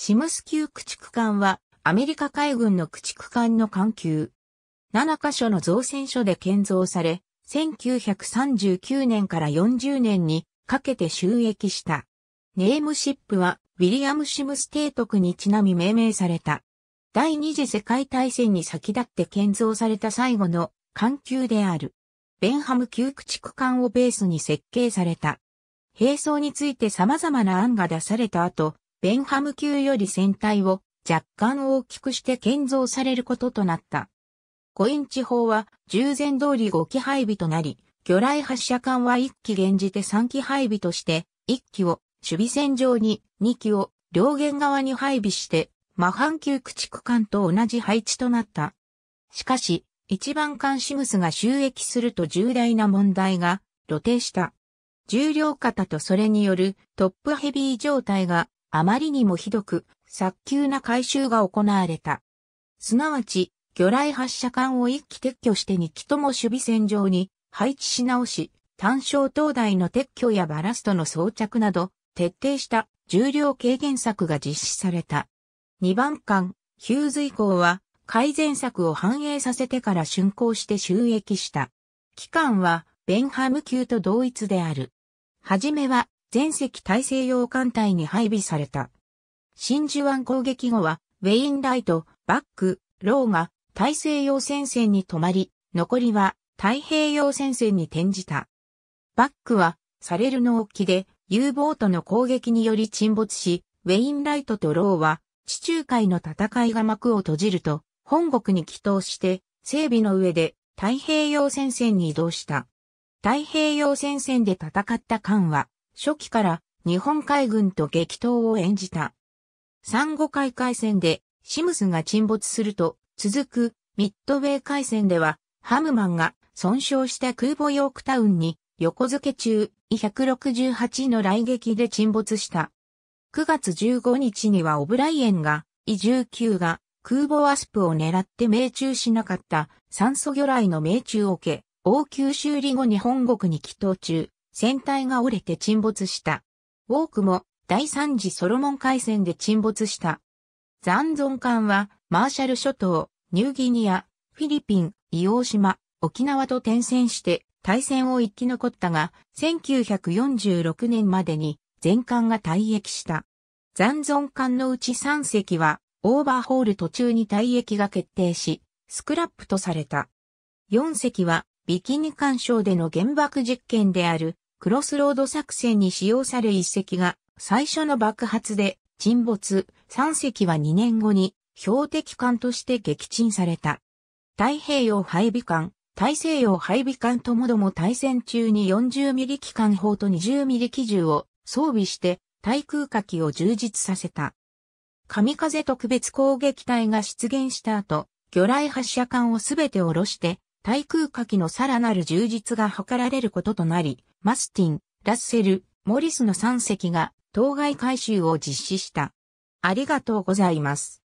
シムス級駆逐艦はアメリカ海軍の駆逐艦の艦級。7カ所の造船所で建造され、1939年から40年にかけて収益した。ネームシップはウィリアム・シムス提督にちなみ命名された。第二次世界大戦に先立って建造された最後の艦級である。ベンハム級駆逐艦をベースに設計された。並走について様々な案が出された後、ベンハム級より船体を若干大きくして建造されることとなった。コイン地方は従前通り5機配備となり、魚雷発射艦は1機現じて3機配備として、1機を守備線上に、2機を両舷側に配備して、魔ン級駆逐艦と同じ配置となった。しかし、一番艦シムスが収益すると重大な問題が露呈した。重量型とそれによるトップヘビー状態があまりにもひどく、早急な回収が行われた。すなわち、魚雷発射管を一機撤去して二機とも守備線上に配置し直し、単焦灯台の撤去やバラストの装着など、徹底した重量軽減策が実施された。二番艦、ヒューズ以降は、改善策を反映させてから竣工して収益した。期間は、ベンハム級と同一である。はじめは、全隻大西洋艦隊に配備された。真珠湾攻撃後は、ウェインライト、バック、ローが大西洋戦線に止まり、残りは太平洋戦線に転じた。バックは、サレルの沖で U ボートの攻撃により沈没し、ウェインライトとローは、地中海の戦いが幕を閉じると、本国に帰投して、整備の上で太平洋戦線に移動した。太平洋戦線で戦った艦は、初期から日本海軍と激闘を演じた。産後海海戦でシムスが沈没すると続くミッドウェー海戦ではハムマンが損傷した空母ヨークタウンに横付け中168の雷撃で沈没した。9月15日にはオブライエンが、e 19が空母アスプを狙って命中しなかった酸素魚雷の命中を受け、応急修理後日本国に帰投中、船体が折れて沈没した。ウォークも第3次ソロモン海戦で沈没した。残存艦はマーシャル諸島、ニューギニア、フィリピン、硫黄島、沖縄と転戦して対戦を生き残ったが、1946年までに全艦が退役した。残存艦のうち3隻はオーバーホール途中に退役が決定し、スクラップとされた。4隻はビキニ艦渉での原爆実験であるクロスロード作戦に使用され1隻が最初の爆発で沈没、3隻は2年後に標的艦として撃沈された。太平洋配備艦、大西洋配備艦ともども対戦中に40ミリ機関砲と20ミリ機銃を装備して対空火器を充実させた。神風特別攻撃隊が出現した後、魚雷発射艦をすべて下ろして対空火器のさらなる充実が図られることとなり、マスティン、ラッセル、モリスの3隻が当該改修を実施した。ありがとうございます。